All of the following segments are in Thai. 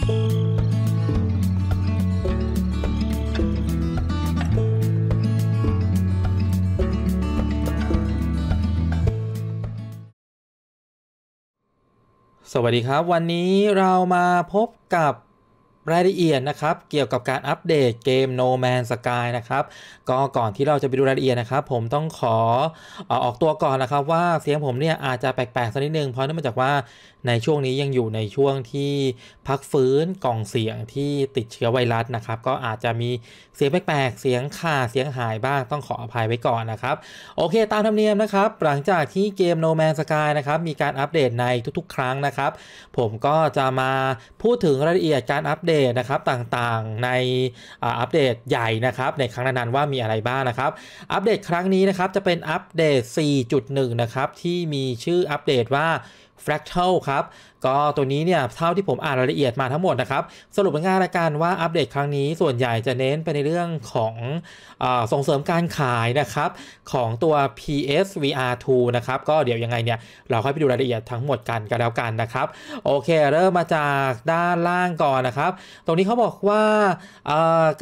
สวัสดีครับ วันนี้เรามาพบกับรายละเอียดนะครับเกี่ยวกับการอัปเดตเกม No Man's k y นะครับก็ก่อนที่เราจะไปดูรายละเอียดนะครับผมต้องขอออกตัวก่อนนะครับว่าเสียงผมเนี่ยอาจจะแปลกๆสักนิดนึงเพราะเนื่องมาจากว่าในช่วงนี้ยังอยู่ในช่วงที่พักฟื้นกล่องเสียงที่ติดเชื้อไวรัสนะครับก็อาจจะมีเสียงแปลกๆเสียงขาดเสียงหายบ้างต้องขออภัยไว้ก่อนนะครับ โอเคตามธรรมเนียมนะครับหลังจากที่เกม No Man's Sky นะครับมีการอัปเดตในทุกๆ ครั้งนะครับ ผมก็จะมาพูดถึงรายละเอียดการอัปเดตตนะครับต่างๆในอัปเดตใหญ่นะครับในครั้งนั้นๆว่ามีอะไรบ้างนะครับ อัปเดตครั้งนี้นะครับจะเป็นอัปเดต 4.1 นะครับที่มีชื่ออัปเดตว่า Fractal ครับก็ตัวนี้เนี่ยเท่าที่ผมอ่านรายละเอียดมาทั้งหมดนะครับสรุปง่ายๆละกันว่าอัปเดตครั้งนี้ส่วนใหญ่จะเน้นไปในเรื่องของอส่งเสริมการขายนะครับของตัว PS VR 2นะครับก็เดี๋ยวยังไงเนี่ยเราค่อยไปดูรายละเอียดทั้งหมดกันกันแล้วกันนะครับโอเค เริ่มมาจากด้านล่างก่อนนะครับ ตรงนี้เขาบอกว่า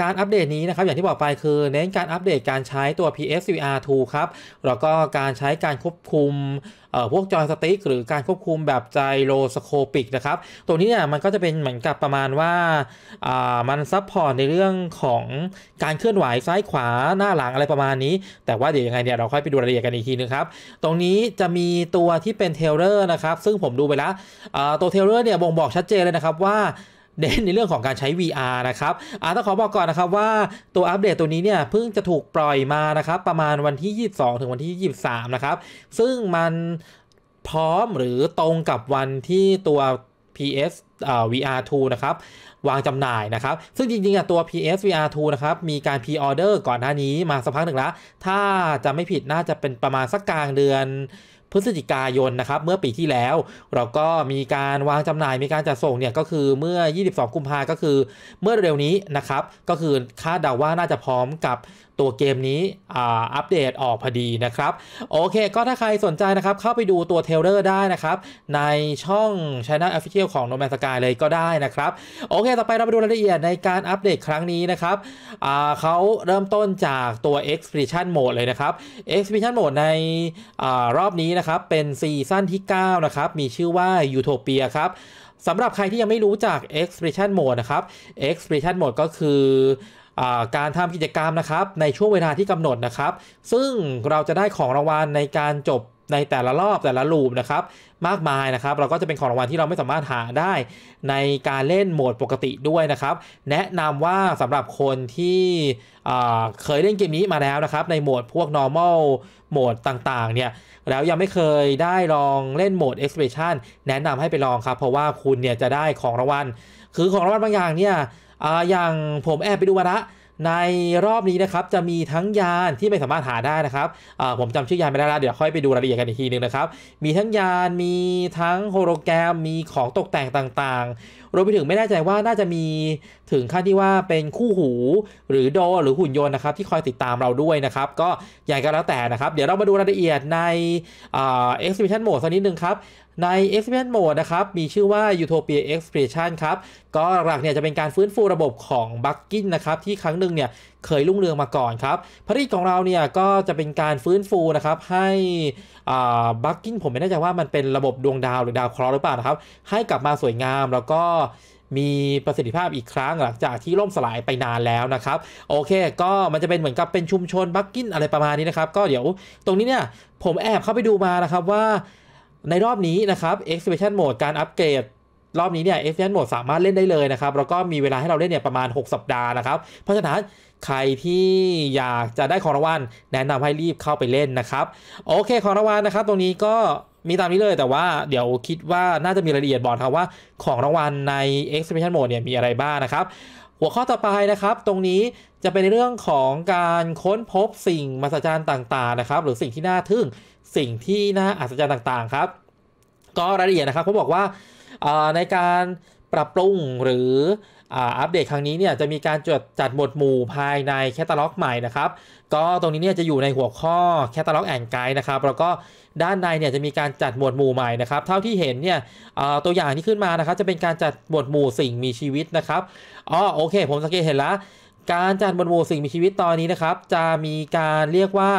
การอัปเดตนี้นะครับอย่างที่บอกไปคือเน้นการอัปเดตการใช้ตัว PS VR 2ครับแล้วก็การใช้การควบคุมพวกจอยสติ๊กหรือการควบคุมแบบไจโรสโคปิกนะครับตัวนี้เนี่ยมันก็จะเป็นเหมือนกับประมาณว่าามันซับพอร์ตในเรื่องของการเคลื่อนไหวซ้ายขวาหน้าหลังอะไรประมาณนี้ แต่ว่าเดี๋ยวยังไงเนี่ยเราค่อยไปดูรายละเอียดกันอีกทีนึงครับ ตรงนี้จะมีตัวที่เป็นเทเลอร์นะครับ ซึ่งผมดูไปแล้วตัวเทเลอร์เนี่ยบ่งบอกชัดเจนเลยนะครับว่าเด่นในเรื่องของการใช้ VR นะครับอาต้องขอบอกก่อนนะครับว่าตัวอัปเดตตัวนี้เนี่ยเพิ่งจะถูกปล่อยมานะครับ ประมาณวันที่ 22 ถึงวันที่ 23 นะครับ ซึ่งมันพร้อมหรือตรงกับวันที่ตัว PS VR 2นะครับ วางจำหน่ายนะครับ ซึ่งจริงๆอ่ะตัว PS VR 2นะครับ มีการ p r e o r d e r ก่อนหน้านี้ มาสักพักหนึ่งแล้ว ถ้าจะไม่ผิดน่าจะเป็นประมาณสักกลางเดือนพฤศจิกายนนะครับเมื่อปีที่แล้ว เราก็มีการวางจำหน่ายมีการจัดส่งเนี่ยก็คือเมื่อ 22 กุมภาก็คือ เมื่อเร็วนี้นะครับ ก็คือคาดเดาว่าน่าจะพร้อมกับตัวเกมนี้อัปเดตออกพอดีนะครับโอเคก็ถ้าใครสนใจนะครับเข้าไปดูตัวเทเลอร์ได้นะครับ ในช่อง Channel Official ของ No Man's Sky เลยก็ได้นะครับโอเคต่อไปเราไปดูรายละเอียดในการอัปเดตครั้งนี้นะครับ เขาเริ่มต้นจากตัว Expedition Mode เลยนะครับ Expedition Mode ในอรอบนี้นะครับเป็นซีซั่นที่9นะครับมีชื่อว่า Utopia ครับสำหรับใครที่ยังไม่รู้จัก Expression Mode นะครับ Expression Mode ก็คือการทำกิจกรรมนะครับในช่วงเวลาที่กำหนดนะครับ ซึ่งเราจะได้ของรางวัลในการจบในแต่ละรอบแต่ละลูปนะครับ มากมายนะครับเราก็จะเป็นของรางวัลที่เราไม่สามารถหาได้ในการเล่นโหมดปกติด้วยนะครับ แนะนำว่าสำหรับคนที่เคยเล่นเกมนี้มาแล้วนะครับ ในโหมดพวก normal โหมดต่างๆเนี่ยแล้วยังไม่เคยได้ลองเล่นโหมด expedition แนะนำให้ไปลองครับเพราะว่าคุณเนี่ยจะได้ของรางวัลคือของรางวัลบางอย่างเนี่ยอย่างผมแอบไปดูมาละในรอบนี้นะครับ จะมีทั้งยานที่ไม่สามารถหาได้นะครับ ผมจำชื่อยานไม่ได้ละเดี๋ยวค่อยไปดูรายละเอียดกันอีกทีนึงนะครับ มีทั้งยานมีทั้งโฮโลแกรมมีของตกแต่งต่างรวมไปถึงไม่แน่ใจว่าน่าจะมีถึงขั้นที่ว่าเป็นคู่หูหรือโดหรือหุ่นยนต์นะครับที่คอยติดตามเราด้วยนะครับ ก็อย่างก็แล้วแต่นะครับ เดี๋ยวเรามาดูรายละเอียดในเอ็กซิบิชันโหมดสักนิดนึงครับ ใน e x p e r i e n Mode นะครับมีชื่อว่า Utopia Expansion ครับก็หลักเนี่ยจะเป็นการฟื้นฟูระบบของบักกินนะครับ ที่ครั้งหนึ่งเนี่ยเคยลุ่งเรืองมาก่อนครับภารกิจของเราเนี่ยก็จะเป็นการฟื้นฟูนะครับใหบักกิ้งผมไม่แน่ใจว่ามันเป็นระบบดวงดาวหรือดาวเคราะห์หรือเปล่านะครับให้กลับมาสวยงาม แล้วก็มีประสิทธิภาพอีกครั้งหลังจากที่ล่มสลายไปนานแล้วนะครับโอเคก็มันจะเป็นเหมือนกับเป็นชุมชนบักกิ้นอะไรประมาณนี้นะครับ ก็เดี๋ยวตรงนี้เนี่ยผมแอบเข้าไปดูมานะครับว่าในรอบนี้นะครับ exhibition mode การอัปเกรดรอบนี้เนี่ย exhibition mode สามารถเล่นได้เลยนะครับแล้วก็มีเวลาให้เราเล่นเนี่ยประมาณ 6 สัปดาห์นะครับเพราะฉะนั้นใครที่อยากจะได้ของรางวัล แนะนำให้รีบเข้าไปเล่นนะครับโอเคของรางวัลนะครับ ตรงนี้ก็มีตามนี้เลย แต่ว่าเดี๋ยวคิดว่าน่าจะมีรายละเอียดบอกครับว่า ของรางวัลใน Exhibition Mode เนี่ยมีอะไรบ้างนะครับ หัวข้อต่อไปนะครับตรงนี้จะเป็นเรื่องของการค้นพบสิ่งมหัศจรรย์ต่างๆนะครับ หรือสิ่งที่น่าทึ่งสิ่งที่น่าอัศจรรย์ต่างๆครับ ก็รายละเอียดนะครับเขาบอกว่าในการปรับปรุงหรืออัปเดตครั้งนี้เนี่ยจะมีการจดจัดหมวดหมู่ภายในแคตตาล็อกใหม่นะครับก็ตรงนี้เนี่ยจะอยู่ในหัวข้อแคตตาล็อกแอนไกด์นะครับแล้วก็ด้านในเนี่ยจะมีการจัดหมวดหมู่ใหม่นะครับเท่าที่เห็นเนี่ยตัวอย่างที่ขึ้นมานะครับ จะเป็นการจัดหมวดหมู่สิ่งมีชีวิตนะครับอ๋อโอเค ผมสังเกตเห็นแล้ว การจัดหมวดหมู่สิ่งมีชีวิตตอนนี้นะครับ จะมีการเรียกว่า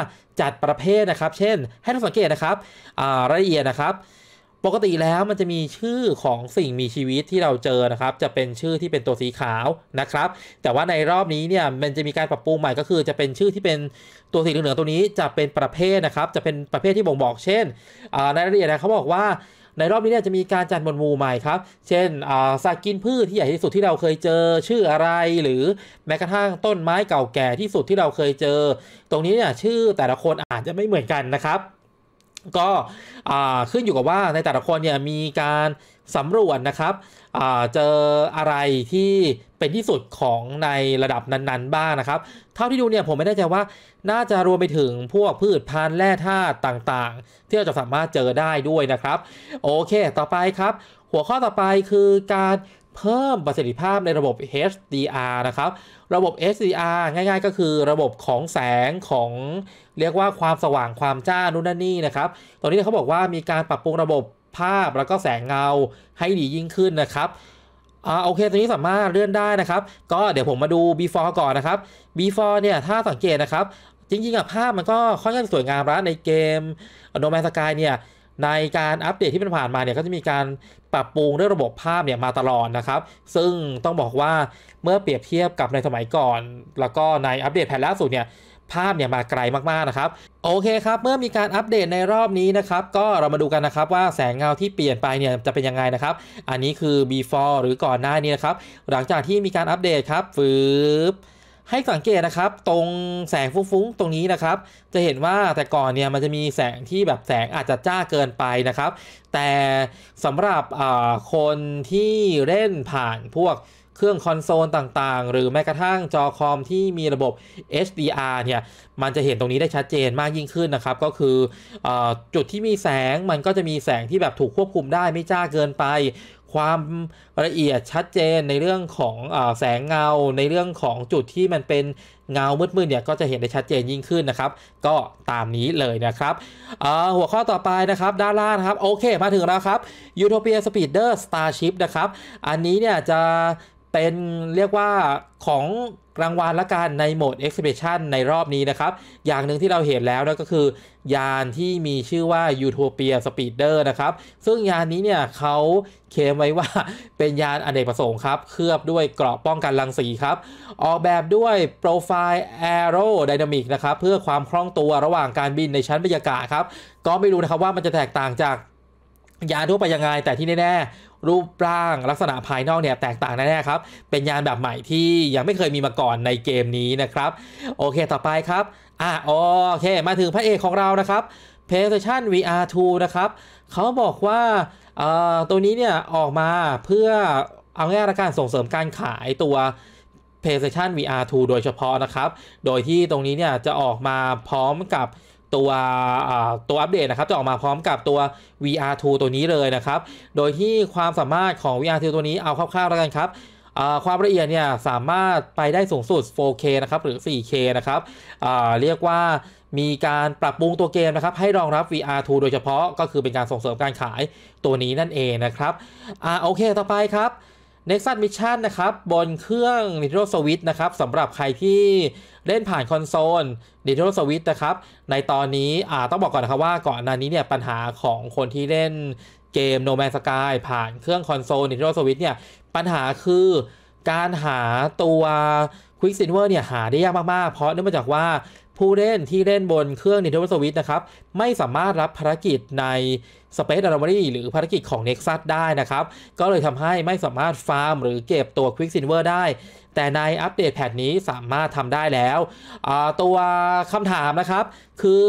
จัดประเภทนะครับ เช่นให้ทุกสังเกตนะครับรายละเอียดนะครับปกติแล้วมันจะมีชื่อของสิ่งมีชีวิตที่เราเจอนะครับ จะเป็นชื่อที่เป็นตัวสีขาวนะครับ แต่ว่าในรอบนี้เนี่ยมันจะมีการปรับปรุงใหม่ก็คือ จะเป็นชื่อที่เป็นตัวสีเหลืองตัวนี้จะเป็นประเภทนะครับ จะเป็นประเภทที่บ่งบอกเช่น ในรายละเอียดนะเขาบอกว่า ในรอบนี้เนี่ยจะมีการจัดหมวดหมู่ใหม่ครับ เช่นสากินพืชที่ใหญ่ที่สุดที่เราเคยเจอ ชื่ออะไรหรือแม้กระทั่งต้นไม้เก่าแก่ที่สุดที่เราเคยเจอ ตรงนี้เนี่ยชื่อแต่ละคนอาจจะไม่เหมือนกันนะครับก็ขึ้นอยู่กับว่าในแต่ละคนเนี่ยมีการสำรวจนะครับ เจออะไรที่เป็นที่สุดของในระดับนั้นๆบ้างนะครับ เท่าที่ดูเนี่ยผมไม่แน่ใจว่าน่าจะรวมไปถึงพวกพืชพันธุ์แร่ธาตุต่างๆ ที่เราจะสามารถเจอได้ด้วยนะครับ โอเคต่อไปครับ หัวข้อต่อไปคือการเพิ่มประสิทธิภาพในระบบ HDR นะครับ ระบบ HDR ง่ายๆ ก็คือระบบของแสงของเรียกว่าความสว่างความจ้านู่นน่นนี่นะครับ ตอนนี้เขาบอกว่ามีการปรับปรุงระบบภาพแล้วก็แสงเงาให้ดียิ่งขึ้นนะครับ อ่าโอเคตรงนี้สามารถเลื่อนได้นะครับ ก็เดี๋ยวผมมาดู before ก่อนนะครับ before เนี่ยถ้าสังเกตนะครับ จริงๆอะภาพมันก็ค่อนข้างสวยงามแล้วในเกมโนแมนสกายเนี่ยในการอัปเดตที่ผ่านมาเนี่ยก็จะมีการปรับปรุงเรื่องระบบภาพเนี่ยมาตลอดนะครับ ซึ่งต้องบอกว่าเมื่อเปรียบเทียบกับในสมัยก่อนแล้วก็ในอัปเดตแผ่นล่าสุดเนี่ยภาพเนี่ยมาไกลมากๆนะครับโอเคครับเมื่อมีการอัปเดตในรอบนี้นะครับก็เรามาดูกันนะครับว่าแสงเงาที่เปลี่ยนไปเนี่ยจะเป็นยังไงนะครับอันนี้คือ before หรือก่อนหน้านี้นะครับหลังจากที่มีการอัปเดตครับฟืบให้สังเกตนะครับ ตรงแสงฟุ้งๆตรงนี้นะครับ จะเห็นว่าแต่ก่อนเนี่ยมันจะมีแสงที่แบบแสงอาจจะจ้าเกินไปนะครับ แต่สำหรับคนที่เล่นผ่านพวกเครื่องคอนโซลต่างๆ หรือแม้กระทั่งจอคอมที่มีระบบ HDR เนี่ยมันจะเห็นตรงนี้ได้ชัดเจนมากยิ่งขึ้นนะครับก็คืออจุดที่มีแสงมันก็จะมีแสงที่แบบถูกควบคุมได้ไม่จ้าเกินไปความละเอียดชัดเจนในเรื่องของอแสงเงาในเรื่องของจุดที่มันเป็นเงามืดๆเนี่ยก็จะเห็นได้ชัดเจนยิ่งขึ้นนะครับ ก็ตามนี้เลยนะครับ หัวข้อต่อไปนะครับ ด้านล่างครับ โอเคมาถึงแล้วครับ Utopia Speeder Starship นะครับ อันนี้เนี่ยจะเป็นเรียกว่าของรางวัลละกันในโหมด Exhibition ในรอบนี้นะครับ อย่างหนึ่งที่เราเห็นแล้วนั่นก็คือ ยานที่มีชื่อว่า Utopia Speeder นะครับ ซึ่งยานนี้เนี่ยเขาเคลมไว้ว่าเป็นยานอเนกประสงค์ครับ เคลือบด้วยเกราะป้องกันรังสีครับ ออกแบบด้วยโปรไฟล์ Aero Dynamic นะครับเพื่อความคล่องตัวระหว่างการบินในชั้นบรรยากาศครับ ก็ไม่รู้นะครับว่ามันจะแตกต่างจากยานทั่วไปยังไงแต่ที่แน่รูปร่างลักษณะภายนอกเนี่ยแตกต่างแน่ ๆ ครับ เป็นยานแบบใหม่ที่ยังไม่เคยมีมาก่อนในเกมนี้นะครับ โอเคต่อไปครับอ่ะโอเค มาถึงพระเอกของเรานะครับ PlayStation VR 2 นะครับ เขาบอกว่า ตัวนี้เนี่ยออกมาเพื่อเอาง่ายการส่งเสริมการขายตัว PlayStation VR 2 โดยเฉพาะนะครับ โดยที่ตรงนี้เนี่ยจะออกมาพร้อมกับตัวตัวอัปเดตนะครับจะออกมาพร้อมกับตัว VR2 ตัวนี้เลยนะครับ โดยที่ความสามารถของ VR2 ตัวนี้เอาคร่าวๆแล้วกันครับ ความละเอียดเนี่ยสามารถไปได้สูงสุด 4K นะครับหรือ 4K นะครับเรียกว่ามีการปรับปรุงตัวเกมนะครับให้รองรับ VR2 โดยเฉพาะก็คือเป็นการส่งเสริมการขายตัวนี้นั่นเองนะครับอโอเค ต่อไปครับ Nexus Mission นะครับ บนเครื่อง Nintendo Switch นะครับสำหรับใครที่เล่นผ่านคอนโซล Nintendo Switch นะครับ ในตอนนี้ต้องบอกก่อนนะครับว่าก่อนหน้านี้เนี่ยปัญหาของคนที่เล่นเกม No Man's Sky ผ่านเครื่องคอนโซล Nintendo Switch เนี่ยปัญหาคือการหาตัว Quick Silver เนี่ยหาได้ยากมาก ๆ เพราะเนื่องมาจากว่าผู้เล่นที่เล่นบนเครื่อง Nintendo Switch นะครับไม่สามารถรับภารกิจใน Space Anomaly หรือภารกิจของ Nexus ได้นะครับ ก็เลยทำให้ไม่สามารถฟาร์ม หรือเก็บตัว Quicksilver ได้ แต่ในอัปเดตแพทนี้สามารถทำได้แล้ว ตัวคำถามนะครับคือ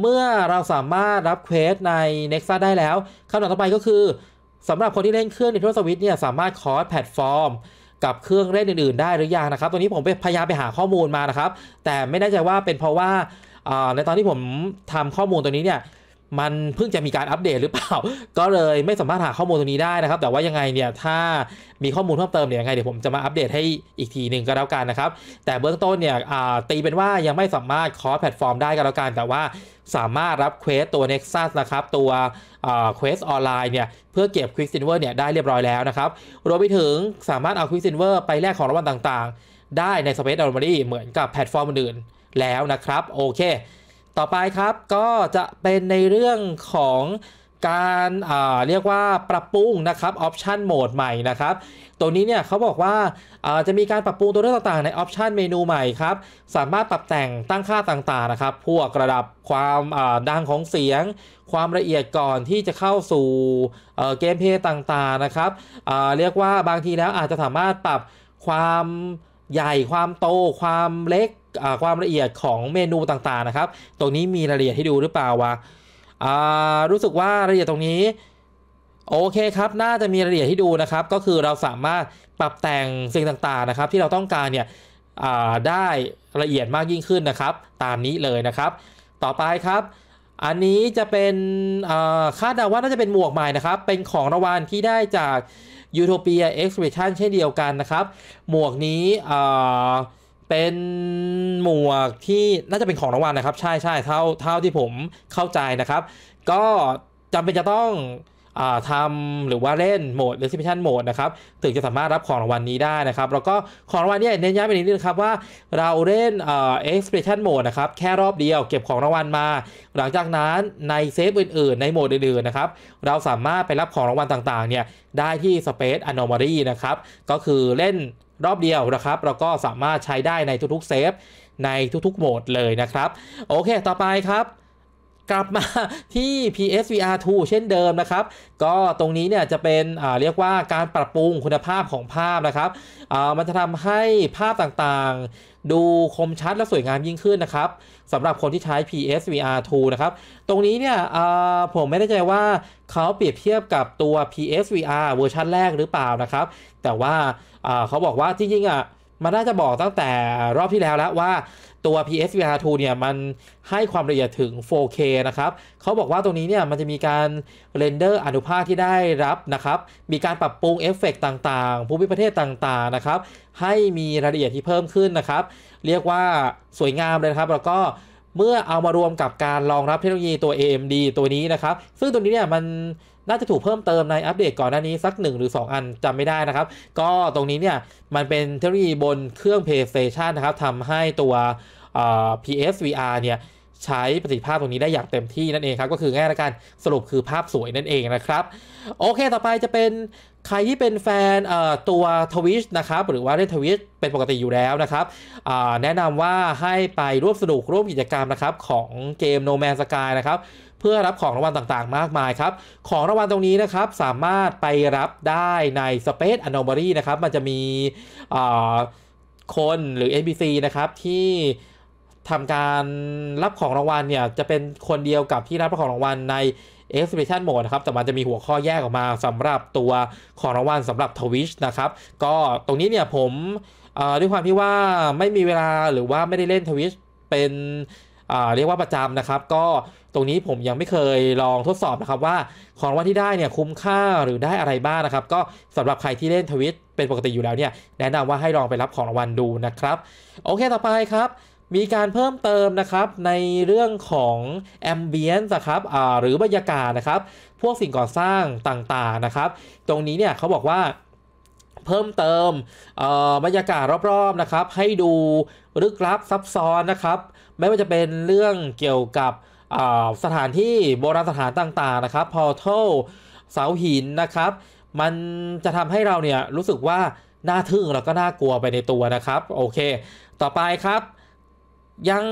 เมื่อเราสามารถรับเควสใน Nexus ได้แล้วคำถามต่อไปก็คือสำหรับคนที่เล่นเครื่อง Nintendo Switch เนี่ยสามารถคอร์สแพลตฟอร์มกับเครื่องเล่นอื่น ๆ ได้หรือยังนะครับ ตัวนี้ผมไปพยายามไปหาข้อมูลมานะครับ แต่ไม่แน่ใจว่าเป็นเพราะว่า ในตอนที่ผมทำข้อมูลตัวนี้เนี่ยมันเพิ่งจะมีการอัปเดตหรือเปล่า ก็เลยไม่สามารถหาข้อมูลตรงนี้ได้นะครับแต่ว่ายังไงเนี่ยถ้ามีข้อมูลเพิ่มเติมเนี่ยยังไงเดี๋ยวผมจะมาอัปเดตให้อีกทีหนึ่งก็แล้วกันนะครับ แต่เบื้องต้นเนี่ยตีเป็นว่ายังไม่สามารถคอแพลตฟอร์มได้ก็แล้วกัน แต่ว่าสามารถรับเควสตัว Nexus นะครับตัวเควสออนไลน์เนี่ยเพื่อเก็บ Quick Silver เนี่ยได้เรียบร้อยแล้วนะครับรวมไปถึงสามารถเอา Quick Silver ไปแลกของรางวัลต่างๆ ได้ใน Space Anomaly เหมือนกับแพลตฟอร์มอื่นแล้วนะครับโอเคต่อไปครับก็จะเป็นในเรื่องของการเรียกว่าปรับปรุงนะครับออปชันโหมดใหม่นะครับตัวนี้เนี่ยเขาบอกว่าจะมีการปรับปรุงตัวเลือกต่างๆ ในออปชันเมนูใหม่ครับสามารถปรับแต่งตั้งค่าต่างๆนะครับพวกระดับความดังของเสียง ความละเอียดก่อนที่จะเข้าสู่เกมเพย์ต่างๆนะครับเรียกว่าบางทีแล้วอาจจะสามารถปรับความใหญ่ ความโต ความเล็กความละเอียดของเมนูต่างๆนะครับ ตรงนี้มีรายละเอียดให้ดูหรือเปล่าวะรู้สึกว่ารายละเอียดตรงนี้โอเคครับ น่าจะมีรายละเอียดให้ดูนะครับ ก็คือเราสามารถปรับแต่งสิ่งต่างๆนะครับ ที่เราต้องการเนี่ยได้ละเอียดมากยิ่งขึ้นนะครับ ตามนี้เลยนะครับ ต่อไปครับ อันนี้จะเป็นคาดเดาว่าน่าจะเป็นหมวกใหม่นะครับ เป็นของรางวัลที่ได้จาก Utopia e x เพร i t i o n เช่นเดียวกันนะครับ หมวกนี้เป็นหมวก ที่น่าจะเป็นของรางวัลนะครับ ใช่ใช่เท่าเท่าที่ผมเข้าใจนะครับ ก็จำเป็นจะต้องทำหรือว่าเล่นโหมด reception mode นะครับถึงจะสามารถรับของรางวัลนนี้ได้นะครับ แล้วก็ของรางวัลเนี่ยเน้นย้ำไปนิดนึงครับว่าเราเล่น expression โหมดนะครับ แค่รอบเดียวเก็บของรางวัลมา หลังจากนั้นในเซฟอื่น ๆ ในโหมดอื่น ๆ นะครับเราสามารถไปรับของรางวัลต่าง ๆ เนี่ยได้ที่ space anomaly นะครับก็คือเล่นรอบเดียวนะครับ เราก็สามารถใช้ได้ในทุก ๆ เซฟในทุก ๆ โหมดเลยนะครับ โอเค ต่อไปครับกลับมาที่ PSVR 2เช่นเดิมนะครับ ก็ตรงนี้เนี่ยจะเป็นเรียกว่าการปรับปรุงคุณภาพของภาพนะครับ มันจะทำให้ภาพต่างๆ ดูคมชัดและสวยงามยิ่งขึ้นนะครับ สำหรับคนที่ใช้ PSVR 2นะครับ ตรงนี้เนี่ยผมไม่แน่ใจว่าเขาเปรียบเทียบกับตัว PSVR เวอร์ชันแรกหรือเปล่านะครับ แต่ว่าเขาบอกว่าจริงๆอ่ะ มันน่าจะบอกตั้งแต่รอบที่แล้วแล้วว่าตัว PSVR 2เนี่ยมันให้ความละเอียดถึง 4K นะครับ เขาบอกว่าตรงนี้เนี่ยมันจะมีการเรนเดอร์อนุภาคที่ได้รับนะครับ มีการปรับปรุงเอฟเฟกต่างๆ ภูมิประเทศต่าง ๆ นะครับ ให้มีรายละเอียดที่เพิ่มขึ้นนะครับ เรียกว่าสวยงามเลยครับ แล้วก็เมื่อเอามารวมกับการรองรับเทคโนโลยีตัว AMD ตัวนี้นะครับ ซึ่งตัวนี้เนี่ยมันน่าจะถูกเพิ่มเติมในอัปเดตก่อนหน้านี้สัก1หรือ2 อันจำไม่ได้นะครับ ก็ตรงนี้เนี่ยมันเป็นเทคโนโลยีบนเครื่อง PlayStation นะครับทำให้ตัว PSVR เนี่ยใช้ประสิทธิภาพตรงนี้ได้อย่างเต็มที่นั่นเองครับ ก็คือง่ายละกัน สรุปคือภาพสวยนั่นเองนะครับ โอเคต่อไปจะเป็นใครที่เป็นแฟนตัวทวิชนะครับ หรือว่าเล่นทวิชเป็นปกติอยู่แล้วนะครับแนะนำว่าให้ไปร่วมสนุกร่วมกิจกรรมนะครับของเกม No Man's Sky นะครับเพื่อรับของรางวัลต่างๆ มากมายครับ ของรางวัลตรงนี้นะครับสามารถไปรับได้ใน Space Anomaly นะครับ มันจะมีคนหรือ NPC นะครับที่ทำการรับของรางวัลเนี่ยจะเป็นคนเดียวกับที่รับของรางวัลใน e x p e b i t i o n Mode นะครับ แต่มันจะมีหัวข้อแยกออกมาสำหรับตัวของรางวัลสำหรับ Twitch นะครับ ก็ตรงนี้เนี่ยผมด้วยความที่ว่าไม่มีเวลาหรือว่าไม่ได้เล่น Twitch เป็นเรียกว่าประจำนะครับก็ตรงนี้ผมยังไม่เคยลองทดสอบนะครับว่าของวันที่ได้เนี่ยคุ้มค่าหรือได้อะไรบ้างนะครับ ก็สำหรับใครที่เล่นทวิตเป็นปกติอยู่แล้วเนี่ยแนะนำว่าให้ลองไปรับของรางวัลดูนะครับ โอเคต่อไปครับ มีการเพิ่มเติมนะครับในเรื่องของแอมเบียนส์นะครับหรือบรรยากาศนะครับ พวกสิ่งก่อสร้างต่างๆนะครับ ตรงนี้เนี่ยเขาบอกว่าเพิ่มเติมบรรยากาศรอบๆนะครับ ให้ดูลึกลับซับซ้อนนะครับไม่ว่าจะเป็นเรื่องเกี่ยวกับสถานที่โบราณสถานต่าง ๆนะครับ พอเทลเสาหินนะครับ มันจะทำให้เราเนี่ยรู้สึกว่าน่าทึ่งแล้วก็น่ากลัวไปในตัวนะครับ โอเค ต่อไปครับยัง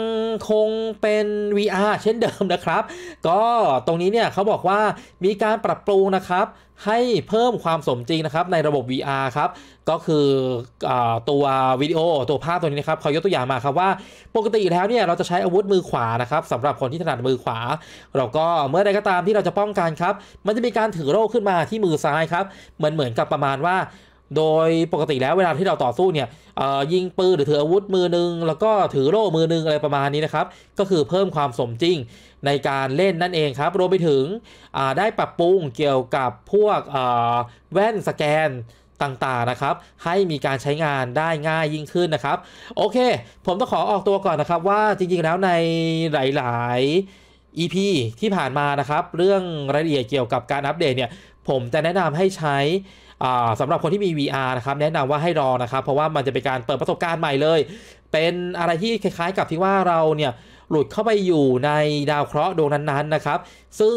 คงเป็น VR เช่นเดิมนะครับ ก็ตรงนี้เนี่ยเขาบอกว่ามีการปรับปรุงนะครับ ให้เพิ่มความสมจริงนะครับในระบบ VR ครับ ก็คืออตัววิดีโอตัวภาพตัวนี้นะครับเขายกตัวอย่างมาครับว่าปกติแล้วเนี่ยเราจะใช้อาวุธมือขวานะครับสำหรับคนที่ถนัดมือขวา เราก็เมื่อใดก็ตามที่เราจะป้องกันครับมันจะมีการถือโล่ขึ้นมาที่มือซ้ายครับเหมือนเหมือนกับประมาณว่าโดยปกติแล้วเวลาที่เราต่อสู้เนี่ยยิงปืนหรือถืออาวุธมือนึง แล้วก็ถือโล่มือนึงอะไรประมาณนี้นะครับก็คือเพิ่มความสมจริงในการเล่นนั่นเองครับรวมไปถึงได้ปรับปรุงเกี่ยวกับพวกแว่นสแกนต่างๆนะครับให้มีการใช้งานได้ง่ายยิ่งขึ้นนะครับโอเคผมต้องขอออกตัวก่อนนะครับว่าจริงๆแล้วในหลายๆ EP ที่ผ่านมานะครับเรื่องรายละเอียดเกี่ยวกับการอัปเดตเนี่ยผมจะแนะนำให้ใช้สำหรับคนที่มี VR นะครับแนะนำว่าให้รอนะครับเพราะว่ามันจะเป็นการเปิดประสบการณ์ใหม่เลย เป็นอะไรที่คล้ายๆ กับที่ว่าเราเนี่ยหลุดเข้าไปอยู่ในดาวเคราะห์ดวงนั้นๆนะครับ ซึ่ง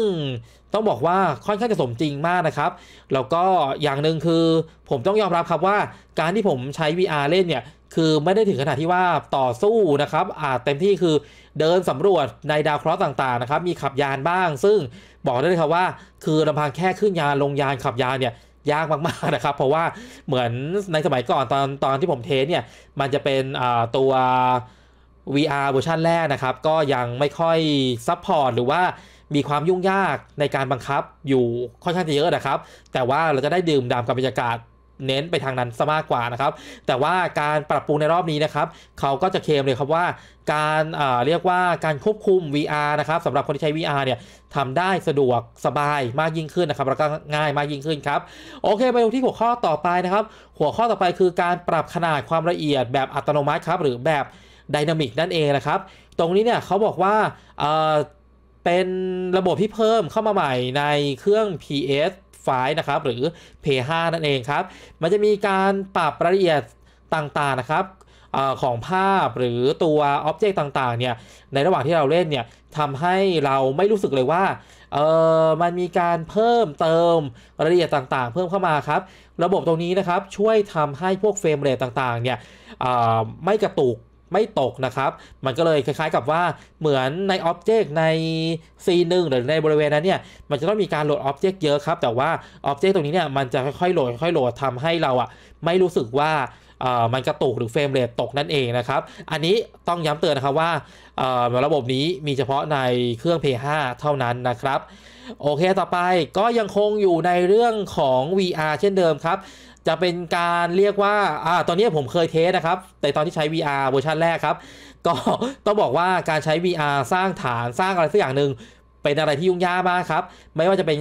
ต้องบอกว่าค่อนข้างจะสมจริงมากนะครับแล้วก็อย่างหนึ่งคือผมต้องยอมรับครับว่า การที่ผมใช้ VR เล่นเนี่ยคือไม่ได้ถึงขนาดที่ว่าต่อสู้นะครับอาจเต็มที่คือเดินสำรวจในดาวเคราะห์ต่างๆนะครับมีขับยานบ้าง ซึ่งบอกได้เลยครับว่า คือลำพังแค่ขึ้นยานลงยานขับยานเนี่ยยากมาก ๆ นะครับ เพราะว่าเหมือนในสมัยก่อนตอนตอนที่ผมเทสเนี่ย มันจะเป็นตัว VR เวอร์ชันแรกนะครับ ก็ยังไม่ค่อยซับพอร์ตหรือว่ามีความยุ่งยากในการบังคับอยู่ค่อนข้างจะเยอะนะครับ แต่ว่าเราจะได้ดื่มด่ำกับบรรยากาศเน้นไปทางนั้นซะมากกว่านะครับแต่ว่าการปรับปรุงในรอบนี้นะครับเขาก็จะเคลมเลยครับว่า การเาเรียกว่าการควบคุม VR นะครับสำหรับคนที่ใช้ VR เนี่ยทำได้สะดวกสบายมากยิ่งขึ้นนะครับแล้วก็ง่ายมากยิ่งขึ้นครับโอเคไปดูที่หัวข้อต่อไปนะครับหัวข้อต่อไปคือการปรับขนาดความละเอียดแบบอัตโนมัติครับหรือแบบดินามิกนั่นเองนะครับตรงนี้เนี่ยเขาบอกว่าเป็นระบบที่เพิ่มเข้ามาใหม่ในเครื่อง PS 5นะครับหรือ p ย์5นั่นเองครับ มันจะมีการปรับรายละเอียดต่างๆนะครับของภาพหรือตัวอ็อบเจกต์ต่างๆเนี่ยในระหว่างที่เราเล่นเนี่ยทำให้เราไม่รู้สึกเลยว่าเออมันมีการเพิ่มเติมรายละเอียดต่างๆ เพิ่มเข้ามาครับระบบตรงนี้นะครับช่วยทำให้พวกเฟรมเรทต่างๆเนี่ยไม่กระตุกไม่ตกนะครับ มันก็เลยคล้ายๆกับว่าเหมือนในอ็อบเจกต์ใน C1 หรือในบริเวณนั้นเนี่ย มันจะต้องมีการโหลดอ็อบเจกต์เยอะครับ แต่ว่าอ็อบเจกต์ตรงนี้เนี่ย มันจะค่อยๆโหลดค่อยๆโหลดทำให้เราอะไม่รู้สึกว่ามันกระตุก หรือเฟรมเรทตกนั่นเองนะครับ อันนี้ต้องย้ำเตือนนะครับว่า ระบบนี้มีเฉพาะในเครื่อง p 5เท่านั้นนะครับ โอเคต่อไปก็ยังคงอยู่ในเรื่องของ VR เช่นเดิมครับจะเป็นการเรียกว่าอ่า ตอนนี้ผมเคยเทสนะครับ แต่ตอนที่ใช้ VR เวอร์ชันแรกครับ ก็ต้องบอกว่าการใช้ VR สร้างฐานสร้างอะไรสักอย่างหนึ่งเป็นอะไรที่ยุ่งยากมากครับ ไม่ว่าจะเป็น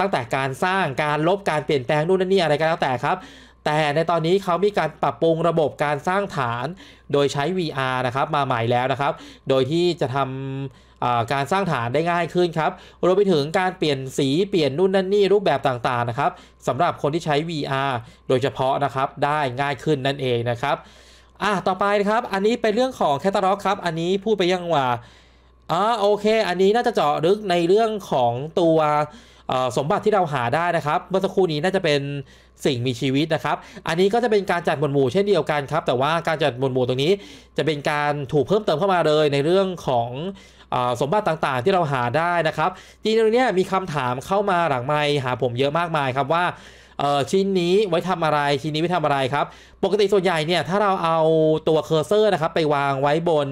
ตั้งแต่การสร้าง การลบ การเปลี่ยนแปลงนู่นนี่อะไรก็แล้วแต่ครับ แต่ในตอนนี้เขามีการปรับปรุงระบบการสร้างฐาน โดยใช้ VR นะครับมาใหม่แล้วนะครับ โดยที่จะทำการสร้างฐานได้ง่ายขึ้นครับรวมไปถึงการเปลี่ยนสีเปลี่ยนนู่นนั่นนี่รูปแบบต่างๆนะครับสำหรับคนที่ใช้ VR โดยเฉพาะนะครับได้ง่ายขึ้นนั่นเองนะครับอ่ะต่อไปครับอันนี้เป็นเรื่องของแคตตาล็อกครับ อันนี้พูดไปยังว่าอ่าโอเค อันนี้น่าจะเจาะลึกในเรื่องของตัวสมบัติที่เราหาได้นะครับ เมื่อสักครู่นี้น่าจะเป็นสิ่งมีชีวิตนะครับ อันนี้ก็จะเป็นการจัดหมวดหมู่เช่นเดียวกันครับ แต่ว่าการจัดหมวดหมู่ตรงนี้จะเป็นการถูกเพิ่มเติมเข้ามาเลยในเรื่องของสมบัติต่างๆที่เราหาได้นะครับจริงๆเนี่ยมีคำถามเข้ามาหลังไมหาผมเยอะมากมายครับว่าชิ้นนี้ไว้ทำอะไร ชิ้นนี้ไว้ทำอะไรครับ ปกติส่วนใหญ่เนี่ยถ้าเราเอาตัวเคอร์เซอร์นะครับไปวางไว้บน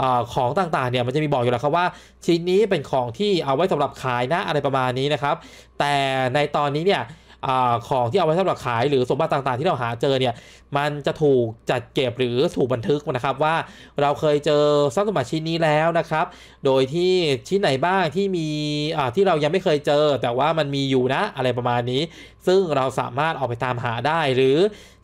อของต่างๆ เนี่ยมันจะมีบอกอยู่แล้วครับว่าชิ้นนี้เป็นของที่เอาไว้สำหรับขายนะอะไรประมาณนี้นะครับ แต่ในตอนนี้เนี่ยอของที่เอาไว้สำหรับขายหรือสมบัติต่างๆ ที่เราหาเจอเนี่ยมันจะถูกจัดเก็บหรือถูกบันทึกนะครับว่า เราเคยเจอทรัพย์สมบัติชิ้นนี้แล้วนะครับ โดยที่ชิ้นไหนบ้างที่มีที่เรายังไม่เคยเจอ แต่ว่ามันมีอยู่นะ อะไรประมาณนี้ ซึ่งเราสามารถออกไปตามหาได้ หรือ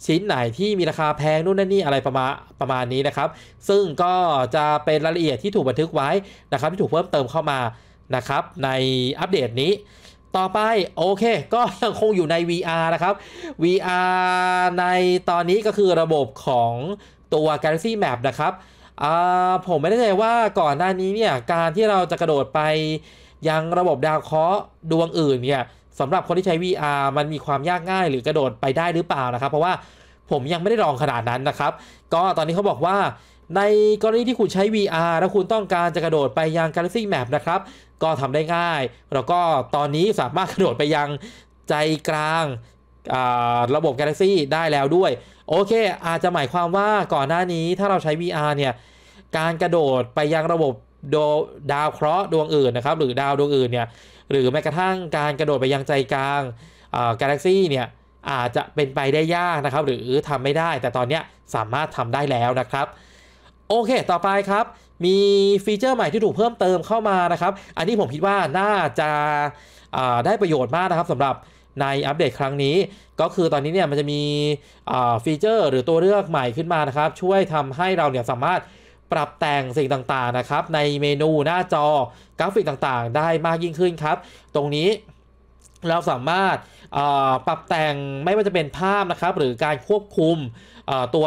ชิ้นไหนที่มีราคาแพงนู่นนั่นนี่อะไรประมาณประมาณนี้นะครับ ซึ่งก็จะเป็นรายละเอียดที่ถูกบันทึกไว้นะครับ ที่ถูกเพิ่มเติมเข้ามานะครับ ในอัปเดตนี้ต่อไปโอเคก็ยังคงอยู่ใน VR นะครับ VR ในตอนนี้ก็คือระบบของตัว Galaxy Map นะครับผมไม่แน่ใจว่าก่อนหน้านี้เนี่ยการที่เราจะกระโดดไป ยังระบบดาวเคราะห์ดวงอื่นเนี่ยสำหรับคนที่ใช้ VR มันมีความยากง่าย หรือกระโดดไปได้หรือเปล่านะครับ เพราะว่าผมยังไม่ได้ลองขนาดนั้นนะครับ ก็ตอนนี้เขาบอกว่าในกรณีที่คุณใช้ VR แล้วคุณต้องการจะกระโดดไปยัง Galaxy Map นะครับก็ทำได้ง่ายแล้วก็ตอนนี้สามารถกระโดดไปยังใจกลางระบบ Galaxy ได้แล้วด้วยโอเคอาจจะหมายความว่าก่อนหน้านี้ถ้าเราใช้ VR เนี่ยการกระโดดไปยังระบบดาวเคราะห์ดวงอื่นนะครับ หรือดาวดวงอื่นเนี่ยหรือแม้กระทั่งการกระโดดไปยังใจกลางกาแล็กซี่เนี่ยอาจจะเป็นไปได้ยากนะครับ หรือทำไม่ได้ แต่ตอนนี้สามารถทำได้แล้วนะครับ โอเคต่อไปครับมีฟีเจอร์ใหม่ที่ถูกเพิ่มเติมเข้ามานะครับ อันนี้ผมคิดว่าน่าจะได้ประโยชน์มากนะครับสำหรับในอัปเดตครั้งนี้ ก็คือตอนนี้เนี่ยมันจะมีฟีเจอร์หรือตัวเลือกใหม่ขึ้นมานะครับ ช่วยทำให้เราเนี่ยสามารถปรับแต่งสิ่งต่างๆนะครับ ในเมนูหน้าจอกราฟิกต่างๆ ได้มากยิ่งขึ้นครับตรงนี้เราสามารถปรับแต่งไม่ว่าจะเป็นภาพนะครับ หรือการควบคุมตัว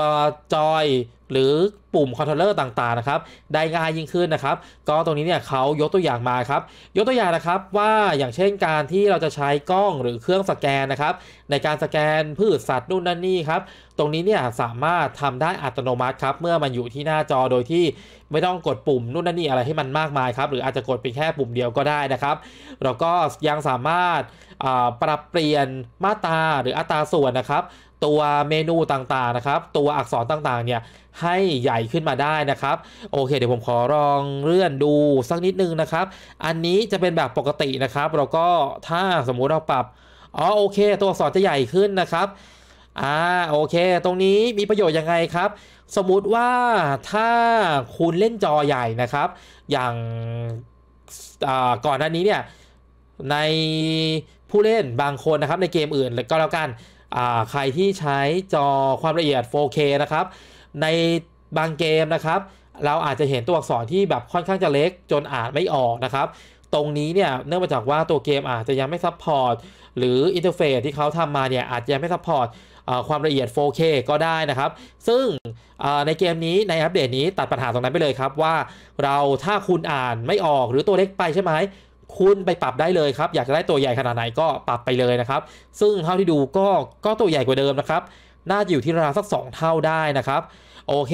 จอยหรือปุ่มคอนโทรลเลอร์ต่าง ๆ นะครับ ได้ง่ายยิ่งขึ้นนะครับ ก็ตรงนี้เนี่ยเขายกตัวอย่างมาครับ ยกตัวอย่างนะครับว่าอย่างเช่นการที่เราจะใช้กล้องหรือเครื่องสแกนนะครับ ในการสแกนพืชสัตว์นู่นนั่นนี่ครับตรงนี้เนี่ยสามารถทำได้อัตโนมัติครับเมื่อมันอยู่ที่หน้าจอโดยที่ไม่ต้องกดปุ่มนู่นนั่นนี่ อะไรให้มันมากมายครับ หรืออาจจะกดเป็นแค่ปุ่มเดียวก็ได้นะครับ เราก็ยังสามารถปรับเปลี่ยนมาตราหรืออัตราส่วนนะครับ ตัวเมนูต่างๆนะครับ ตัวอักษรต่างๆเนี่ยให้ใหญ่ขึ้นมาได้นะครับ โอเค เดี๋ยวผมขอลองเลื่อนดูสักนิดนึงนะครับ อันนี้จะเป็นแบบปกตินะครับ เราก็ถ้าสมมุติเราปรับอ๋อโอเค ตัวอักษรจะใหญ่ขึ้นนะครับอ่าโอเค ตรงนี้มีประโยชน์ยังไงครับ สมมุติว่าถ้าคุณเล่นจอใหญ่นะครับ อย่างก่อนหน้านี้เนี่ยในผู้เล่นบางคนนะครับในเกมอื่นก็แล้วกันใครที่ใช้จอความละเอียด 4K นะครับในบางเกมนะครับ เราอาจจะเห็นตัวอักษรที่แบบค่อนข้างจะเล็กจนอ่านไม่ออกนะครับ ตรงนี้เนี่ยเนื่องมาจากว่าตัวเกมอาจจะยังไม่ซัพพอร์ตหรืออินเทอร์เฟซที่เขาทำมาเนี่ยอาจจะยังไม่ซัพพอร์ตความละเอียด 4K ก็ได้นะครับ ซึ่งในเกมนี้ ในอัปเดตนี้ตัดปัญหาตรงนั้นไปเลยครับ ว่าเราถ้าคุณอ่านไม่ออกหรือตัวเล็กไปใช่ไหมคุณไปปรับได้เลยครับอยากจะได้ตัวใหญ่ขนาดไหนก็ปรับไปเลยนะครับ ซึ่งเท่าที่ดูก็ก็ตัวใหญ่กว่าเดิมนะครับน่าจะอยู่ที่ราวสัก 2 เท่าได้นะครับโอเค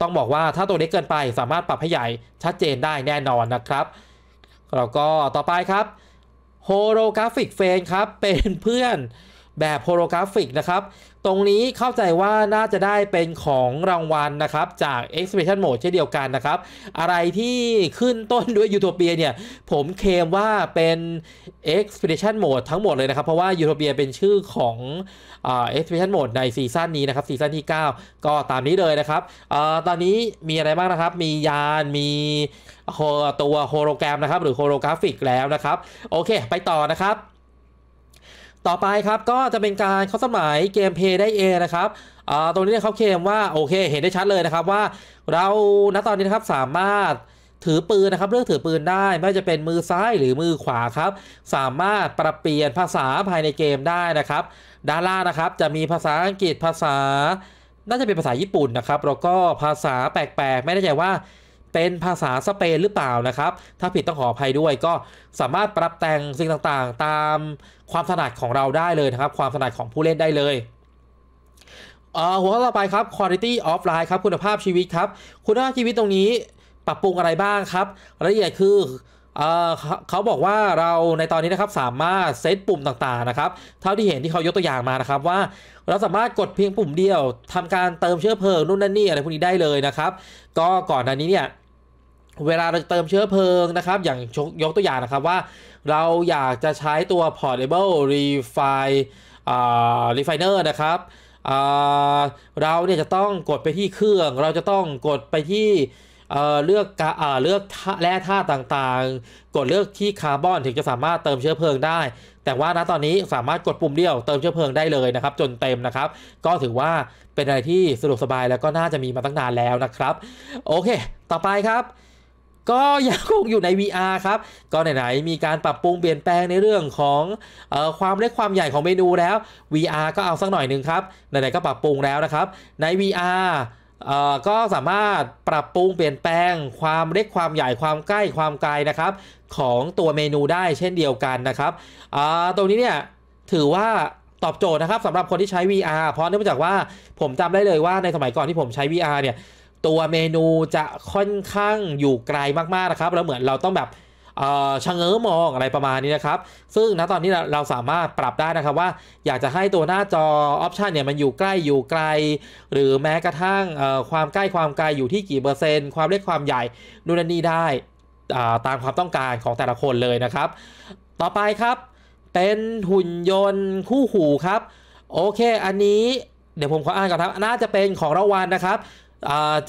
ต้องบอกว่าถ้าตัวเล็กเกินไปสามารถปรับให้ใหญ่ ชัดเจนได้แน่นอนนะครับ แล้วก็ต่อไปครับโฮโลกราฟิกเฟนครับ เป็นเพื่อนแบบโฮโลกราฟิกนะครับ ตรงนี้เข้าใจว่าน่าจะได้เป็นของรางวัลนะครับ จาก e x p e r i t i o n Mode เช่นเดียวกันนะครับ อะไรที่ขึ้นต้นด้วยยูโทเปียเนี่ยผมเคมว่าเป็น e x p e r i t i o n Mode ทั้งหมดเลยนะครับเพราะว่ายูโทเปียเป็นชื่อของเอ็กซ์เพรสชั่นโหมดในซีซั่นนี้นะครับซีซั่นที่ 9 ก็ตามนี้เลยนะครับอตอนนี้มีอะไรบ้างนะครับ มียานมีตัวโฮโลแกรมนะครับ หรือโฮโลกราฟิกแล้วนะครับ โอเคไปต่อนะครับต่อไปครับก็จะเป็นการเข้าสมัยเกมเพย์ได้เอนะครับตรงนี้เขาเคลมว่าโอเค เห็นได้ชัดเลยนะครับว่า เราณตอนนี้นะครับสามารถถือปืนนะครับเลือกถือปืนได้ไม่ว่าจะเป็นมือซ้ายหรือมือขวาครับ สามารถปรับเปลี่ยนภาษาภายในเกมได้นะครับด้านล่างนะครับจะมีภาษาอังกฤษภาษา น่าจะเป็นภาษาญี่ปุ่นนะครับ แล้วก็ภาษาแปลกๆ ไม่แน่ใจว่าเป็นภาษาสเปนหรือเปล่านะครับ ถ้าผิดต้องขออภัยด้วยก็สามารถปรับแต่งสิ่งต่างๆ ตามความถนัดของเราได้เลยนะครับความถนัดของผู้เล่นได้เลย หัวข้อต่อไปครับ quality of life ครับคุณภาพชีวิตครับคุณภาพชีวิตตรงนี้ปรับปรุงอะไรบ้างครับรายละเอียดคือเขาบอกว่าเราในตอนนี้นะครับสามารถเซตปุ่มต่างๆนะครับเท่าที่เห็นที่เขายกตัวอย่างมานะครับ ว่าเราสามารถกดเพียงปุ่มเดียว ทำการเติมเชื้อเพลิงนู่นนั่นนี่อะไรพวกนี้ได้เลยนะครับ ก็ก่อนหน้านี้เนี่ยเวลาเราจะเติมเชื้อเพลิงนะครับ อย่างยกตัวอย่างนะครับว่า เราอยากจะใช้ตัว portable refine refiner นะครับเราเนี่ยจะต้องกดไปที่เครื่อง เราจะต้องกดไปที่เลือกเลือกแร่ธาตุต่างๆ กดเลือกที่คาร์บอนถึงจะสามารถเติมเชื้อเพลิงได้แต่ว่าณตอนนี้สามารถกดปุ่มเดียวเติมเชื้อเพลิงได้เลยนะครับ จนเต็มนะครับ ก็ถือว่าเป็นอะไรที่สะดวกสบายแล้วก็น่าจะมีมาตั้งนานแล้วนะครับ โอเค ต่อไปครับก็ยังคงอยู่ใน VR ครับ ก็ไหนๆ มีการปรับปรุงเปลี่ยนแปลงในเรื่องของอความเล็กความใหญ่ของเมนูแล้ว VR ก็เอาสักหน่อยหนึ่งครับ ไหนๆ ก็ปรับปรุงแล้วนะครับ ใน VR ก็สามารถปรับปรุงเปลี่ยนแปลงความเล็กความใหญ่ความใกล้ความไกลนะครับของตัวเมนูได้เช่นเดียวกันนะครับตรงนี้เนี่ยถือว่าตอบโจทย์นะครับสำหรับคนที่ใช้ VR เพราะเนื่องจากว่าผมจำได้เลยว่า ในสมัยก่อนที่ผมใช้ VR เนี่ยตัวเมนูจะค่อนข้างอยู่ไกลมากๆนะครับแล้วเหมือนเราต้องแบบชะเง้อมองอะไรประมาณนี้นะครับ ซึ่งณตอนนี้เราสามารถปรับได้นะครับว่า อยากจะให้ตัวหน้าจอออปชันเนี่ยมันอยู่ใกล้อยู่ไกล หรือแม้กระทั่งความใกล้ความไกลอยู่ที่กี่เปอร์เซ็นต์ความเล็กความใหญ่นู่นนี่ได้ตามความต้องการของแต่ละคนเลยนะครับ ต่อไปครับเป็นหุ่นยนต์ คู่หูครับ โอเคอันนี้เดี๋ยวผมขออ่านก่อนครับน่าจะเป็นของรางวัลนะครับ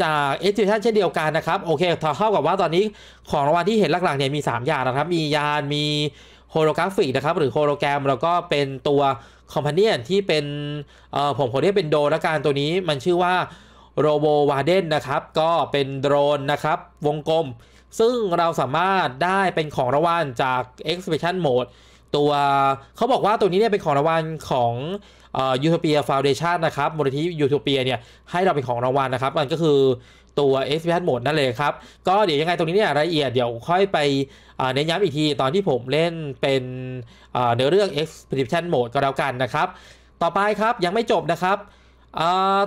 จากเอ็กซิชันเช่นเดียวกันนะครับโอเคถ้าเข้ากับว่าตอนนี้ของรางวัลที่เห็นหลักๆเนี่ยมี 3 อย่างนะครับ มียานมีโฮโลกราฟิกนะครับหรือโฮโลแกรม แล้วก็เป็นตัวคอมพานเนียนที่เป็นผมขอเรียกเป็นโดละกันตัวนี้มันชื่อว่าโรโบวาเดนนะครับก็เป็นโดรนนะครับวงกลม ซึ่งเราสามารถได้เป็นของรางวัลจาก Exhibition Mode ตัวเขาบอกว่าตัวนี้เนี่ยเป็นของรางวัลของยูโทเปียฟาวเดชันนะครับมูลนิธิยูโทเปียเนี่ยให้เราเป็นของรางวัลนะครับ มันก็คือตัว s อ s Mode นั่นเลยครับ ก็เดี๋ยวยังไงตรงนี้เนี่ยรายละเอียดเดี๋ยวค่อยไปเน้นย้ำอีกที ตอนที่ผมเล่นเป็นเนื้อเรื่อง Expedition Mode ก็แล้วกันนะครับ ต่อไปครับ ยังไม่จบนะครับ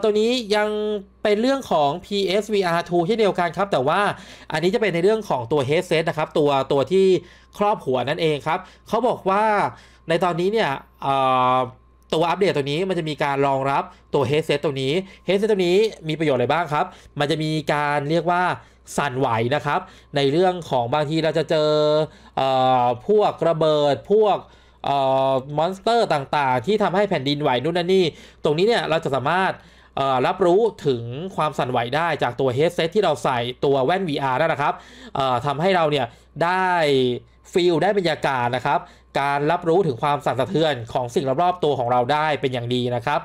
ตัวนี้ยังเป็นเรื่องของ PSVR 2ที่เดียวกันครับ แต่ว่าอันนี้จะเป็นในเรื่องของตัว headset นะครับ ตัวตัวที่ครอบหัวนั่นเองครับเขาบอกว่าในตอนนี้เนี่ยตัวอัปเดตตัวนี้มันจะมีการรองรับตัวเฮดเซตตัวนี้เฮดเซตตัวนี้มีประโยชน์อะไรบ้างครับ มันจะมีการเรียกว่าสั่นไหวนะครับ ในเรื่องของบางทีเราจะเจออพวกระเบิดพวกมอนสเตอร์ต่างๆ ที่ทำให้แผ่นดินไหวนู่นนี่ตรงนี้เนี่ยเราจะสามารถรับรู้ถึงความสั่นไหวได้จากตัวเฮดเซตที่เราใส่ตัวแว่น VR นั่นนะครับทำให้เราเนี่ยได้ฟีลได้บรรยากาศนะครับการรับรู้ถึงความสั่นสะเทือนของสิ่งรอบๆตัวของเราได้เป็นอย่างดีนะครับ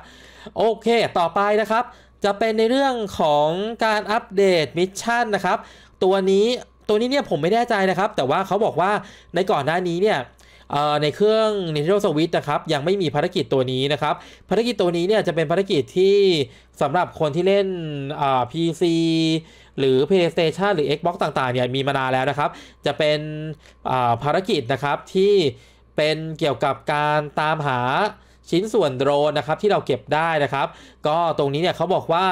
โอเคต่อไปนะครับ จะเป็นในเรื่องของการอัปเดตมิชชั่นนะครับ ตัวนี้ตัวนี้เนี่ยผมไม่แน่ใจนะครับ แต่ว่าเขาบอกว่าในก่อนหน้านี้เนี่ยในเครื่อง Nintendo Switch นะครับยังไม่มีภารกิจตัวนี้นะครับ ภารกิจตัวนี้เนี่ยจะเป็นภารกิจที่สำหรับคนที่เล่น PC หรือ PlayStation หรือ Xbox ต่างๆเนี่ยมีมานานแล้วนะครับ จะเป็นภารกิจนะครับที่เป็นเกี่ยวกับการตามหาชิ้นส่วนโดรนนะครับ ที่เราเก็บได้นะครับ ก็ตรงนี้เนี่ยเขาบอกว่า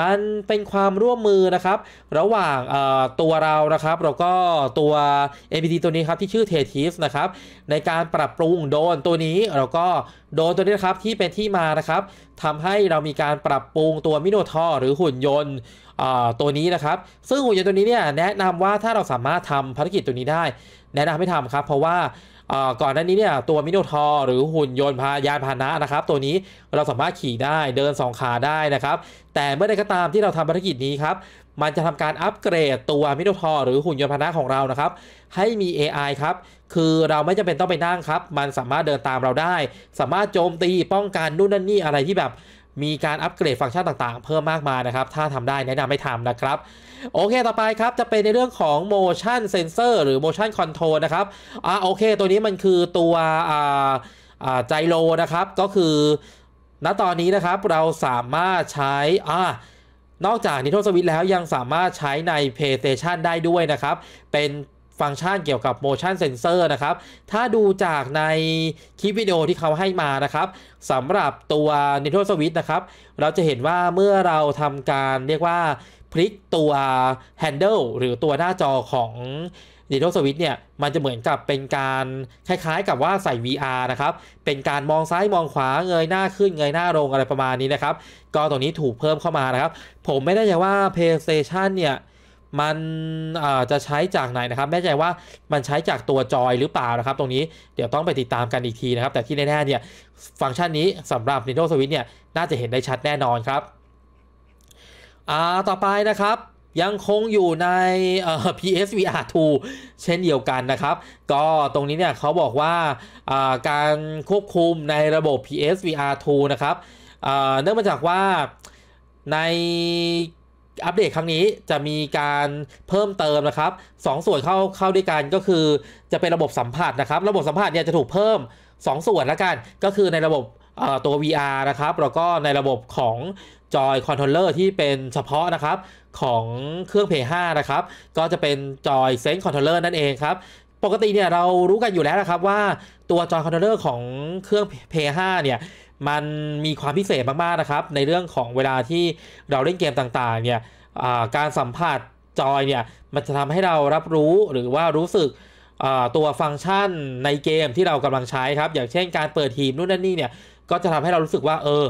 มันเป็นความร่วมมือนะครับ ระหว่างตัวเรานะครับแล้วก็ตัว APT ตัวนี้ครับที่ชื่อ t e t i s นะครับในการปรับปรุงโดนตัวนี้แล้วก็โดนตัวนี้นครับที่เป็นที่มานะครับทำให้เรามีการปรับปรุงตัวมิโนทอหรือหุ่นยนต์ตัวนี้นะครับซึ่งหุ่นยนต์ตัวนี้เนี่ยแนะนำว่าถ้าเราสามารถทำภารกิจตัวนี้ได้ แนะนำให้ทำครับ เพราะว่าก่อนหน้านี้เนี่ยตัวมิโนทอหรือหุ่นยนต์พายานพาหนะนะครับตัวนี้เราสามารถขี่ได้เดิน 2 ขาได้นะครับ แต่เมื่อใดก็ตามที่เราทำภารกิจนี้ครับมันจะทำการอัปเกรดตัวมิโนทอหรือหุ่นยนต์พาหนะของเรานะครับให้มี AI ครับ คือเราไม่จำเป็นต้องไปนั่งครับ มันสามารถเดินตามเราได้ สามารถโจมตีป้องกันนู่นนั่นนี่ อะไรที่แบบมีการอัปเกรดฟังก์ชันต่างๆเพิ่มมากมายนะครับ ถ้าทำได้แนะนำให้ทำนะครับ โอเคต่อไปครับจะเป็นในเรื่องของ motion sensor หรือ motion control นะครับ อ่าโอเคตัวนี้มันคือตัว อ่า อ่าไจโรนะครับ ก็คือ ณ ตอนนี้นะครับเราสามารถใช้ อ่า นอกจากนิโท e n d o แล้วยังสามารถใช้ใน PlayStation ได้ด้วยนะครับ เป็นฟังก์ชันเกี่ยวกับ motion sensor นะครับ ถ้าดูจากในคลิปวิดีโอที่เขาให้มานะครับสำหรับตัว Nintendo Switch นะครับ เราจะเห็นว่าเมื่อเราทำการเรียกว่าพลิกตัว handle หรือตัวหน้าจอของ Nintendo Switch เนี่ย มันจะเหมือนกับเป็นการคล้ายๆ กับว่าใส่ VR นะครับ เป็นการมองซ้ายมองขวาเงยหน้าขึ้นเงยหน้าลง อะไรประมาณนี้นะครับ ก็ตรงนี้ถูกเพิ่มเข้ามานะครับ ผมไม่ได้ใจว่า PlayStation เนี่ยมันจะใช้จากไหนนะครับแน่ใจว่ามันใช้จากตัวจอยหรือเปล่านะครับ ตรงนี้เดี๋ยวต้องไปติดตามกันอีกทีนะครับ แต่ที่แน่ๆเนี่ยฟังก์ชันนี้สำหรับ Nintendo Switch เนี่ยน่าจะเห็นได้ชัดแน่นอนครับ ต่อไปนะครับยังคงอยู่ใน PSVR 2เช่นเดียวกันนะครับ ก็ตรงนี้เนี่ยเขาบอกว่าการควบคุมในระบบ PSVR 2นะครับเนื่องมาจากว่าในอัปเดตครั้งนี้จะมีการเพิ่มเติมนะครับ 2สส่วนเข้าเข้าด้วยกันก็คือจะเป็นระบบสัมผัสนะครับ ระบบสัมผัสเนี่ยจะถูกเพิ่ม 2สส่วนละกัน ก็คือในระบบตัว VR นะครับแล้วก็ในระบบของจอยคอนโทรลเลอร์ที่เป็นเฉพาะนะครับของเครื่อง Play 5นะครับก็จะเป็นจอยเซน s ์คอนโทรลเลอร์นั่นเองครับปกติเนี่ยเรารู้กันอยู่แล้วนะครับว่าตัวจอยคอนโทรลเลอร์ของเครื่อง Play 5เนี่ยมันมีความพิเศษมากๆนะครับ ในเรื่องของเวลาที่เราเล่นเกมต่างๆเนี่ยการสัมผัสจอยเนี่ยมันจะทำให้เรารับรู้หรือว่ารู้สึกตัวฟังก์ชันในเกมที่เรากำลังใช้ครับ อย่างเช่น การเปิดทีมนู่นนั่นนี่เนี่ยก็จะทำให้เรารู้สึกว่าเออ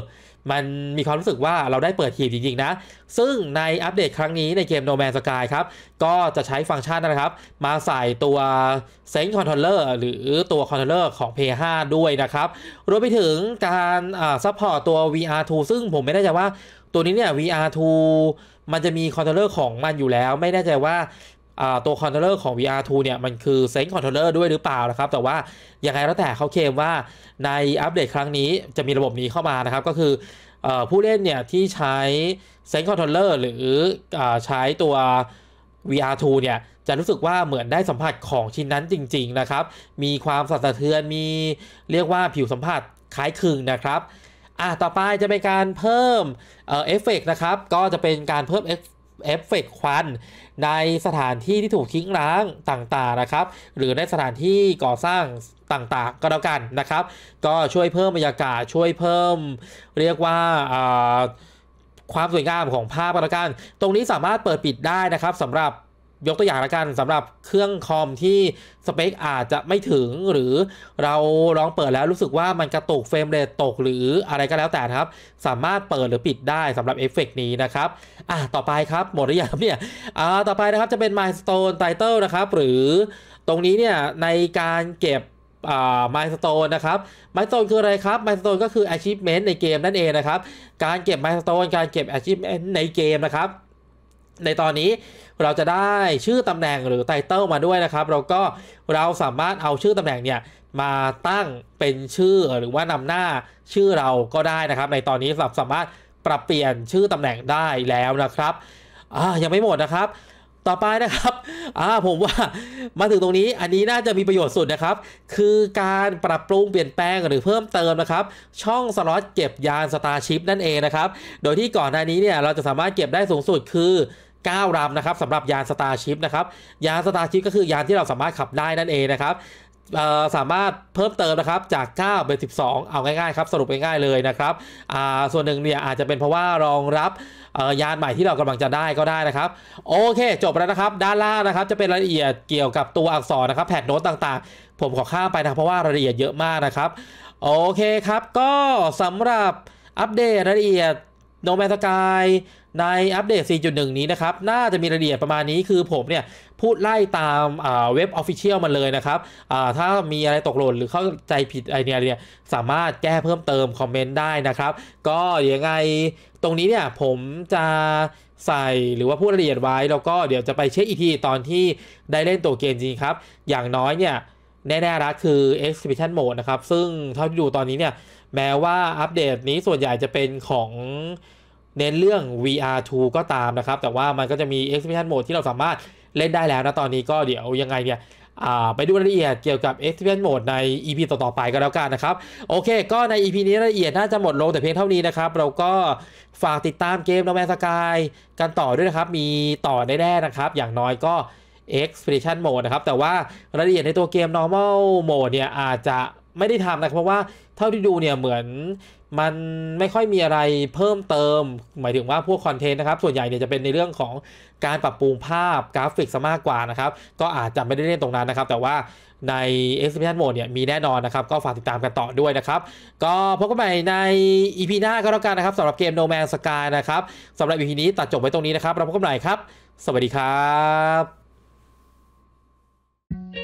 มันมีความรู้สึกว่าเราได้เปิดหีบจริงๆนะ ซึ่งในอัปเดตครั้งนี้ในเกม No Man's Sky ครับ ก็จะใช้ฟังก์ชันนะครับ มาใส่ตัวเซนคอนโทรลเลอร์หรือตัวคอนโทรลเลอร์ของ p 5ด้วยนะครับ รวมไปถึงการซัพพอร์ตตัว VR2 ซึ่งผมไม่แน่ใจว่า ตัวนี้เนี่ย VR2 มันจะมีคอนโทรลเลอร์ของมันอยู่แล้วไม่แน่ใจว่าตัวคอนโทรลเลอร์ของ VR2 เนี่ย มันคือเซนส์คอนโทรลเลอร์ด้วยหรือเปล่านะครับ แต่ว่ายังไงแล้วแต่เขาเคลมว่าในอัปเดตครั้งนี้จะมีระบบนี้เข้ามานะครับ ก็คือ ผู้เล่นเนี่ย ที่ใช้เซนส์คอนโทรลเลอร์หรือใช้ตัว VR2 เนี่ยจะรู้สึกว่าเหมือนได้สัมผัสของชิ้นนั้นจริงๆนะครับ มีความสั่นสะเทือนมีเรียกว่าผิวสัมผัสคล้ายคลึงนะครับอ่ะต่อไปจะเป็นการเพิ่มเอฟเฟกนะครับก็จะเป็นการเพิ่มเอฟเฟกควันในสถานที่ที่ถูกทิ้งร้างต่างๆนะครับ หรือในสถานที่ก่อสร้างต่างๆก็แล้วกันนะครับ ก็ช่วยเพิ่มบรรยากาศช่วยเพิ่ม เรียกว่าความสวยงามของภาพก็แล้วกันตรงนี้สามารถเปิดปิดได้นะครับสำหรับยกตัวอย่างละกันสำหรับเครื่องคอมที่สเปคอาจจะไม่ถึงหรือเราลองเปิดแล้วรู้สึกว่ามันกระตุกเฟรมเรทตกหรืออะไรก็แล้วแต่ครับ สามารถเปิดหรือปิดได้สำหรับเอฟเฟกนี้นะครับอ่ะต่อไปครับหมดหรือยังเนี่ยอ่าต่อไปนะครับจะเป็น milestone title นะครับ หรือตรงนี้เนี่ยในการเก็บมายสโตนนะครับมายสโตนคืออะไรครับมายสโตนก็คือ achievement ในเกมนั่นเองนะครับ การเก็บมายสโตนการเก็บ achievement ในเกมนะครับในตอนนี้เราจะได้ชื่อตำแหน่งหรือไตเติลมาด้วยนะครับ เราก็เราสามารถเอาชื่อตำแหน่งเนี่ย มาตั้งเป็นชื่อหรือว่านำหน้าชื่อเราก็ได้นะครับ ในตอนนี้สามารถปรับเปลี่ยนชื่อตำแหน่งได้แล้วนะครับยังไม่หมดนะครับต่อไปนะครับ อ่า ผมว่ามาถึงตรงนี้อันนี้น่าจะมีประโยชน์สุดนะครับ คือการปรับปรุงเปลี่ยนแปลงหรือเพิ่มเติมนะครับ ช่องสล็อตเก็บยานสตาร์ชิพนั่นเองนะครับ โดยที่ก่อนหน้านี้เนี่ยเราจะสามารถเก็บได้สูงสุดคือ9ลำนะครับสำหรับยานสตาร์ชิพนะครับ ยานสตาร์ชิพก็คือยานที่เราสามารถขับได้นั่นเองนะครับสามารถเพิ่มเติมนะครับจาก9เป็น12 เอาง่าย ๆ ครับ สรุปง่าย ๆ เลยนะครับส่วนหนึ่งเนี่ยอาจจะเป็นเพราะว่ารองรับยานใหม่ที่เรากำลังจะได้ก็ได้นะครับ โอเคจบแล้วนะครับ ด้านล่างนะครับจะเป็นรายละเอียดเกี่ยวกับตัวอักษรนะครับแผ่นโน้ตต่างๆ ผมขอข้ามไปนะเพราะว่ารายละเอียดเยอะมากนะครับ โอเคครับ ก็สำหรับอัปเดตรายละเอียดโนแมนสกายในอัปเดต 4.1 นี้นะครับน่าจะมีรายละเอียดประมาณนี้คือผมเนี่ยพูดไล่ตามเว็บออฟฟิเชียลมันเลยนะครับถ้ามีอะไรตกหล่นหรือเข้าใจผิดไอเนี่ยเนี่ยสามารถแก้เพิ่มเติมคอมเมนต์ได้นะครับ ก็ยังไงตรงนี้เนี่ยผมจะใส่หรือว่าพูดละเอียดไว้ แล้วก็เดี๋ยวจะไปเช็คอีกทีตอนที่ได้เล่นตัวเกมจริงครับ อย่างน้อยเนี่ยแน่ๆละคือ exhibition mode นะครับซึ่งเท่าที่ดูตอนนี้เนี่ยแม้ว่าอัปเดตนี้ส่วนใหญ่จะเป็นของเน้นเรื่อง VR2 ก็ตามนะครับแต่ว่ามันก็จะมี exhibition mode ที่เราสามารถเล่นได้แล้วนะตอนนี้ก็เดี๋ยวยังไงเนี่ยไปดูรายละเอียดเกี่ยวกับ Experience Mode ใน EP ต่อ ๆ ไปก็แล้วกันนะครับ โอเคก็ใน EP นี้รายละเอียดน่าจะหมดลงแต่เพียงเท่านี้นะครับ เราก็ฝากติดตามเกม No Man's Sky กันต่อด้วยนะครับ มีต่อแน่ๆนะครับ อย่างน้อยก็ Expedition Mode นะครับ แต่ว่ารายละเอียดในตัวเกม Normal Mode เนี่ย อาจจะไม่ได้ทำนะเพราะว่าเท่าที่ดูเนี่ยเหมือนมันไม่ค่อยมีอะไรเพิ่มเติม หมายถึงว่าพวกคอนเทนต์นะครับส่วนใหญ่เนี่ยจะเป็นในเรื่องของการปรับปรุงภาพกราฟิกซะมากกว่านะครับ ก็อาจจะไม่ได้เล่นตรงนั้นนะครับ แต่ว่าใน e x p e r i e n c n Mode เนี่ยมีแน่นอนนะครับ ก็ฝากติดตามกันต่อด้วยนะครับ ก็พบกันใหม่ใน EP หน้าก็แล้วกันนะครับสำหรับเกม No Man's Sky นะครับสำหรับ EP นี้ตัดจบไว้ตรงนี้นะครับเราพบกันใหม่ครับ สวัสดีครับ